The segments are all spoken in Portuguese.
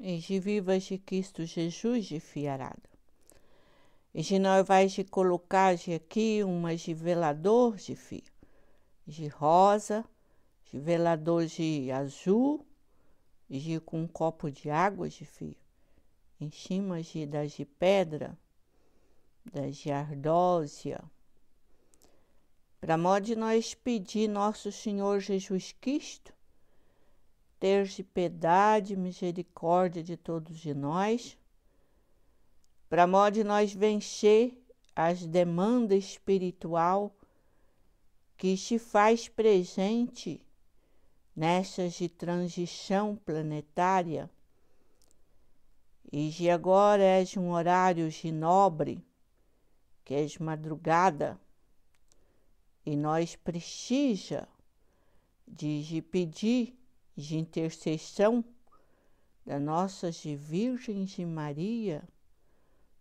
de vivas de Cristo Jesus de fiarado. de nós vais de colocar de aqui umas de velador de fio, de rosa, de velador de azul, de com um copo de água de fio, em cima de das de pedra, das de ardósia, para modo de nós pedir nosso Senhor Jesus Cristo ter piedade e misericórdia de todos de nós, para modo de nós vencer as demandas espiritual que se faz presente nessas de transição planetária. E de agora és um horário de nobre, que és madrugada, e nós precisa de, de pedir e de intercessão da Nossa Virgem de Maria,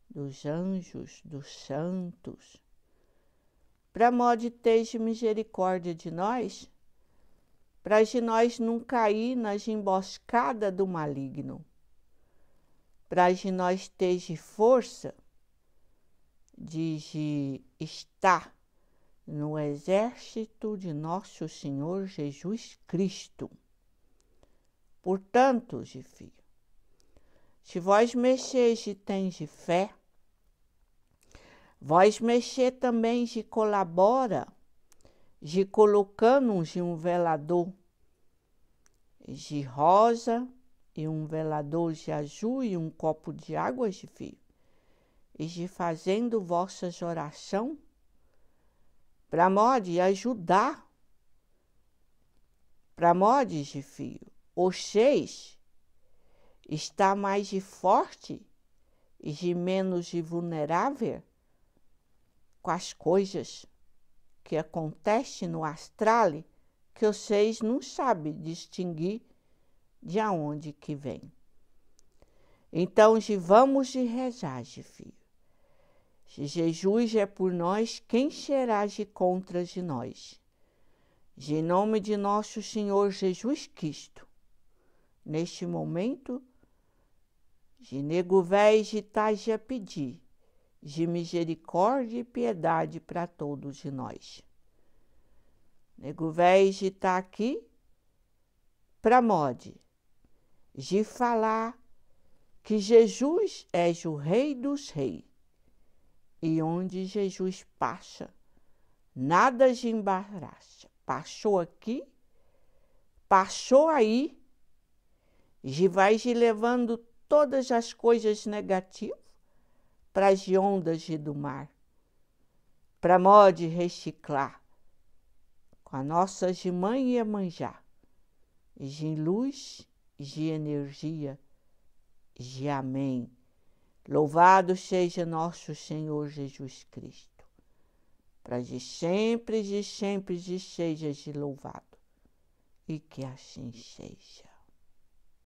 dos anjos, dos santos, para modo de misericórdia de nós, para de nós não cair nas emboscadas do maligno, para de nós ter força de, de estar no exército de nosso Senhor Jesus Cristo. Portanto, de filho, se vós mexeis e tens de fé, vós mexer também de colabora, de colocando de um velador de rosa e um velador de azul e um copo de água de filho, e de fazendo vossas orações para mode ajudar para modes de filho. O seis está mais de forte e de menos de vulnerável com as coisas que acontecem no astral que o seis não sabe distinguir de aonde que vem. Então, de vamos de rezar, de filho. Se Jesus é por nós, quem será de contra de nós? De nome de nosso Senhor Jesus Cristo Neste momento, de nego velho de Itaja de misericórdia e piedade para todos de nós. Nego velho de tá aqui para mode, de falar que Jesus é o Rei dos Reis e onde Jesus passa, nada de embaraça. Passou aqui, passou aí e vais levando todas as coisas negativas para as ondas do mar, para mó de reciclar com a nossa de mãe e manjar, de luz, de energia, de amém. Louvado seja nosso Senhor Jesus Cristo, para de sempre, de sempre, de seja de louvado, e que assim seja.